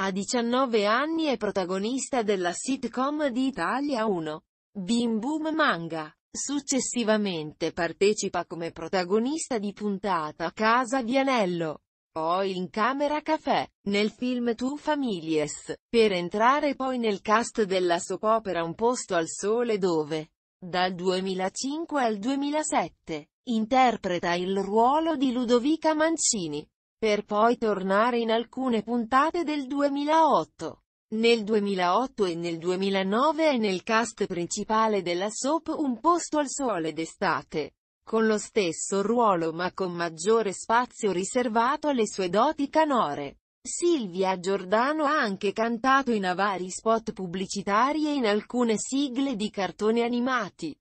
A 19 anni è protagonista della sitcom di Italia 1. Bim Boom Manga. Successivamente partecipa come protagonista di puntata Casa Vianello. Poi in Camera Café, nel film Two Families, per entrare poi nel cast della soap opera Un posto al sole dove, dal 2005 al 2007, interpreta il ruolo di Ludovica Mancini per poi tornare in alcune puntate del 2008. Nel 2008 e nel 2009 è nel cast principale della soap Un posto al sole d'estate, con lo stesso ruolo ma con maggiore spazio riservato alle sue doti canore. Silvia Giordano ha anche cantato in avari spot pubblicitari e in alcune sigle di cartoni animati.